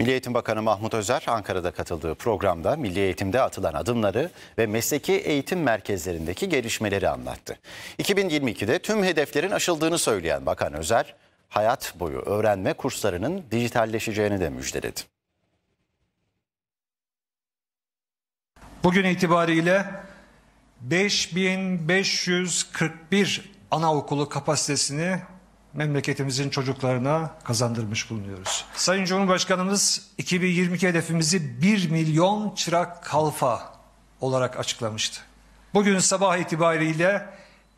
Milli Eğitim Bakanı Mahmut Özer Ankara'da katıldığı programda milli eğitimde atılan adımları ve mesleki eğitim merkezlerindeki gelişmeleri anlattı. 2022'de tüm hedeflerin aşıldığını söyleyen Bakan Özer, hayat boyu öğrenme kurslarının dijitalleşeceğini de müjdeledi. Bugün itibariyle 5541 anaokulu kapasitesini memleketimizin çocuklarına kazandırmış bulunuyoruz. Sayın Cumhurbaşkanımız 2022 hedefimizi 1 milyon çırak kalfa olarak açıklamıştı. Bugün sabah itibariyle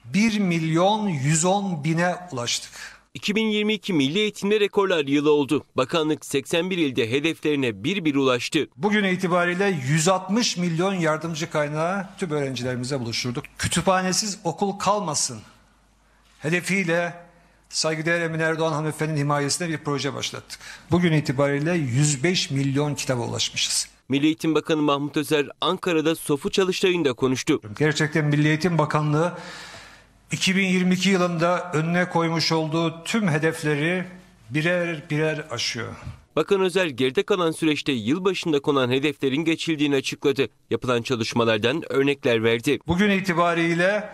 1 milyon 110 bine ulaştık. 2022 milli eğitimde rekorlar yılı oldu. Bakanlık 81 ilde hedeflerine bir bir ulaştı. Bugün itibariyle 160 milyon yardımcı kaynağı tüm öğrencilerimize buluşturduk. Kütüphanesiz okul kalmasın hedefiyle Saygıdeğer Emine Erdoğan hanımefendinin himayesinde bir proje başlattık. Bugün itibariyle 105 milyon kitaba ulaşmışız. Milli Eğitim Bakanı Mahmut Özer Ankara'da Sofu Çalıştay'ında konuştu. Gerçekten Milli Eğitim Bakanlığı 2022 yılında önüne koymuş olduğu tüm hedefleri birer birer aşıyor. Bakan Özer geride kalan süreçte yılbaşında konan hedeflerin geçildiğini açıkladı. Yapılan çalışmalardan örnekler verdi. Bugün itibariyle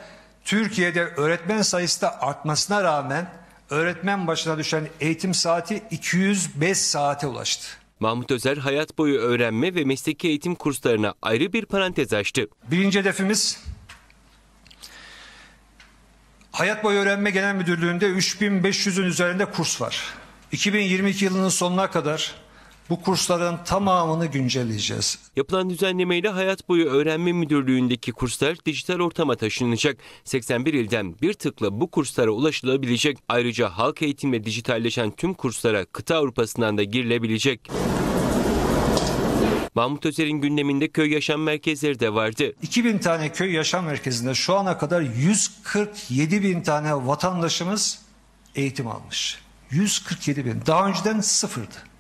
Türkiye'de öğretmen sayısı da artmasına rağmen öğretmen başına düşen eğitim saati 205 saate ulaştı. Mahmut Özer hayat boyu öğrenme ve mesleki eğitim kurslarına ayrı bir parantez açtı. Birinci hedefimiz Hayat Boyu Öğrenme Genel Müdürlüğü'nde 3500'ün üzerinde kurs var. 2022 yılının sonuna kadar bu kursların tamamını güncelleyeceğiz. Yapılan düzenlemeyle Hayat Boyu Öğrenme Müdürlüğü'ndeki kurslar dijital ortama taşınacak. 81 ilden bir tıkla bu kurslara ulaşılabilecek. Ayrıca halk eğitimle dijitalleşen tüm kurslara kıta Avrupa'sından da girilebilecek. Mahmut Özer'in gündeminde köy yaşam merkezleri de vardı. 2000 tane köy yaşam merkezinde şu ana kadar 147 bin tane vatandaşımız eğitim almış. 147 bin. Daha önceden sıfırdı.